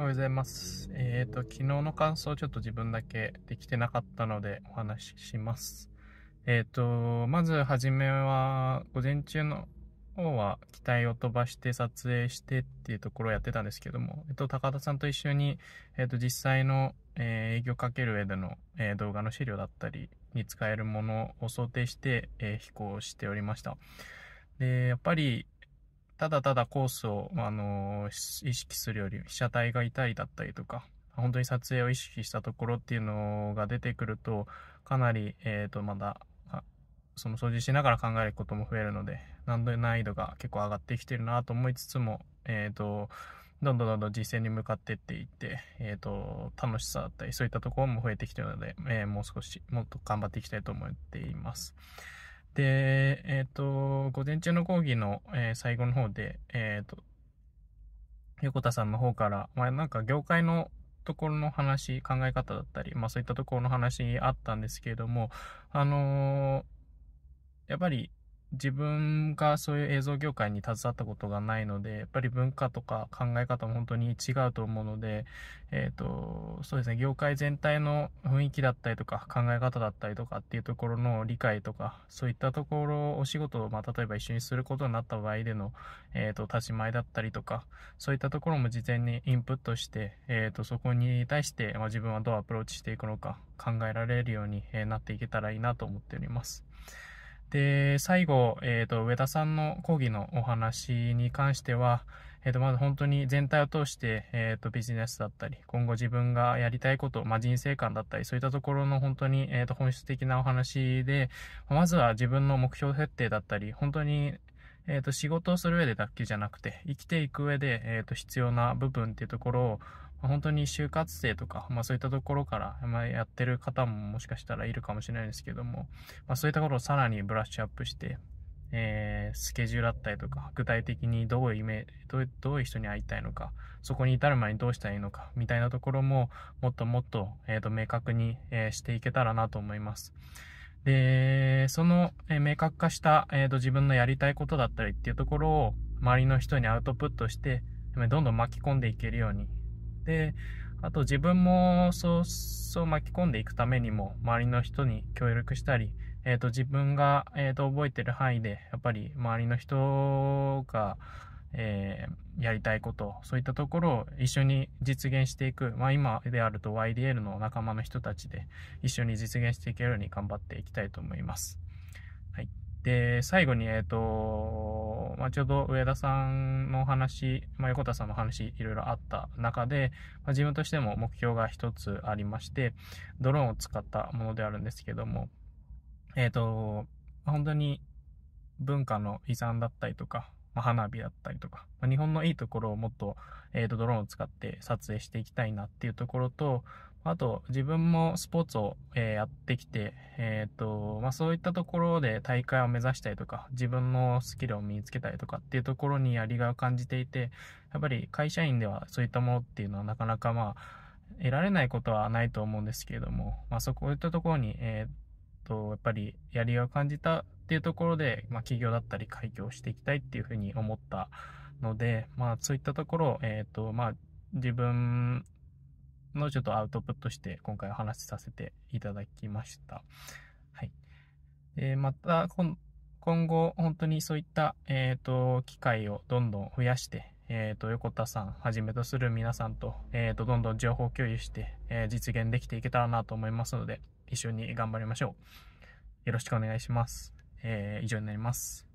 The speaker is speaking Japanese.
おはようございます。えっ、ー、と、昨日の感想ちょっと自分だけできてなかったのでお話しします。えっ、ー、と、まずはじめは、午前中の方は機体を飛ばして撮影してっていうところをやってたんですけども、えっ、ー、と、高田さんと一緒に、えっ、と、実際の、え営業かける上での、え動画の資料だったりに使えるものを想定して、え飛行しておりました。で、やっぱり、ただただコースを、あのー、意識するより被写体が痛いだったりとか本当に撮影を意識したところっていうのが出てくるとかなり、えーと、まだその掃除しながら考えることも増えるので難易度が結構上がってきてるなと思いつつも、えーと、どんどんどんどん実践に向かっていっていって、えーと、と楽しさだったりそういったところも増えてきてるので、えー、もう少しもっと頑張っていきたいと思っています。で、えっ、ー、と、午前中の講義の、えー、最後の方で、えっ、ー、と、横田さんの方から、まあ、なんか業界のところの話、考え方だったり、まあそういったところの話あったんですけれども、あのやっぱり自分がそういう映像業界に携わったことがないので、やっぱり文化とか考え方も本当に違うと思うので、えっ、ー、と、そうですね、業界全体の雰囲気だったりとか、考え方だったりとかっていうところの理解とか、そういったところ、お仕事を、まあ、例えば一緒にすることになった場合での、えっ、ー、と、立ち前だったりとか、そういったところも事前にインプットして、えっ、ー、と、そこに対して、まあ、自分はどうアプローチしていくのか、考えられるようになっていけたらいいなと思っております。で、最後、えっ、ー、と、上田さんの講義のお話に関しては、えっ、ー、と、まず本当に全体を通して、えっ、ー、と、ビジネスだったり、今後自分がやりたいこと、まあ、人生観だったり、そういったところの本当に、えっ、と、本質的なお話で、まずは自分の目標設定だったり、本当に、えっ、と、仕事をする上でだけじゃなくて、生きていく上で、えっ、と、必要な部分っていうところを、本当に就活生とか、まあそういったところから、まあ、やってる方ももしかしたらいるかもしれないですけども、まあそういったところをさらにブラッシュアップして、えー、スケジュールだったりとか、具体的にどういうイメどうどういう人に会いたいのか、そこに至る前にどうしたらいいのか、みたいなところも、もっともっと、えっ、ー、と、明確に、えー、していけたらなと思います。で、その、えー、明確化した、えっ、ー、と、自分のやりたいことだったりっていうところを、周りの人にアウトプットして、どんどん巻き込んでいけるように、であと自分もそうそう巻き込んでいくためにも周りの人に協力したり、えーと、自分が、えーと、と覚えてる範囲でやっぱり周りの人が、えー、やりたいことそういったところを一緒に実現していく、まあ、今であると YDL の仲間の人たちで一緒に実現していけるように頑張っていきたいと思います。で、最後に、えっ、ー、と、まあ、ちょうど上田さんのお話、まあ、横田さんの話、いろいろあった中で、まあ、自分としても目標が一つありまして、ドローンを使ったものであるんですけども、えっ、ー、と、本当に文化の遺産だったりとか、まあ、花火だったりとか、まあ、日本のいいところをもっと、えー、と、ドローンを使って撮影していきたいなっていうところと、あと、自分もスポーツを、えやってきて、えっ、ー、と、まあ、そういったところで大会を目指したりとか、自分のスキルを身につけたりとかっていうところにやりがいを感じていて、やっぱり会社員ではそういったものっていうのはなかなかまあ、得られないことはないと思うんですけれども、まあ、そういったところに、えっ、ー、と、やっぱりやりがいを感じたっていうところで、まあ、企業だったり開業していきたいっていうふうに思ったので、まあ、そういったところを、えっ、と、まあ、自分のちょっとアウトプットして今回お話しさせていただきました。はい。で、また今後本当にそういった、えっ、ー、と、機会をどんどん増やして、えっ、ー、と、横田さんはじめとする皆さんと、えっ、ー、と、どんどん情報共有して、え実現できていけたらなと思いますので、一緒に頑張りましょう。よろしくお願いします。え以上になります。